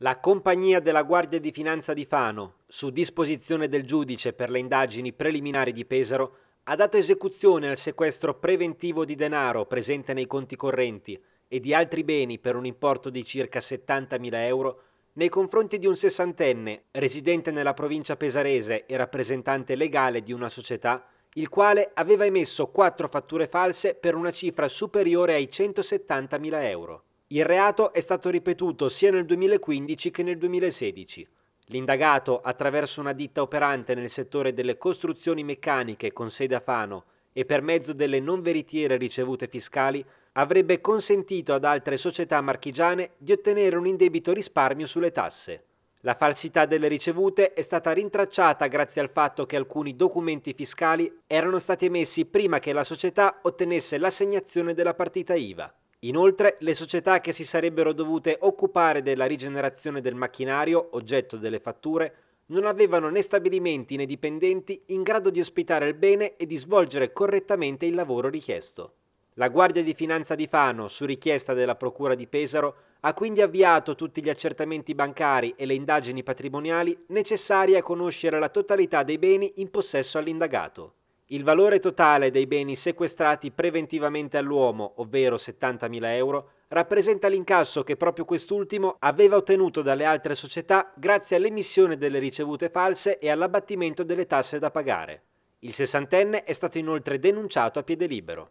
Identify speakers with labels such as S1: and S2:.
S1: La compagnia della Guardia di Finanza di Fano, su disposizione del giudice per le indagini preliminari di Pesaro, ha dato esecuzione al sequestro preventivo di denaro presente nei conti correnti e di altri beni per un importo di circa 70.000 euro nei confronti di un sessantenne residente nella provincia pesarese e rappresentante legale di una società, il quale aveva emesso quattro fatture false per una cifra superiore ai 170.000 euro. Il reato è stato ripetuto sia nel 2015 che nel 2016. L'indagato, attraverso una ditta operante nel settore delle costruzioni meccaniche con sede a Fano e per mezzo delle non veritiere ricevute fiscali, avrebbe consentito ad altre società marchigiane di ottenere un indebito risparmio sulle tasse. La falsità delle ricevute è stata rintracciata grazie al fatto che alcuni documenti fiscali erano stati emessi prima che la società ottenesse l'assegnazione della partita IVA. Inoltre, le società che si sarebbero dovute occupare della rigenerazione del macchinario, oggetto delle fatture, non avevano né stabilimenti né dipendenti in grado di ospitare il bene e di svolgere correttamente il lavoro richiesto. La Guardia di Finanza di Fano, su richiesta della Procura di Pesaro, ha quindi avviato tutti gli accertamenti bancari e le indagini patrimoniali necessarie a conoscere la totalità dei beni in possesso all'indagato. Il valore totale dei beni sequestrati preventivamente all'uomo, ovvero 70.000 euro, rappresenta l'incasso che proprio quest'ultimo aveva ottenuto dalle altre società grazie all'emissione delle ricevute false e all'abbattimento delle tasse da pagare. Il sessantenne è stato inoltre denunciato a piede libero.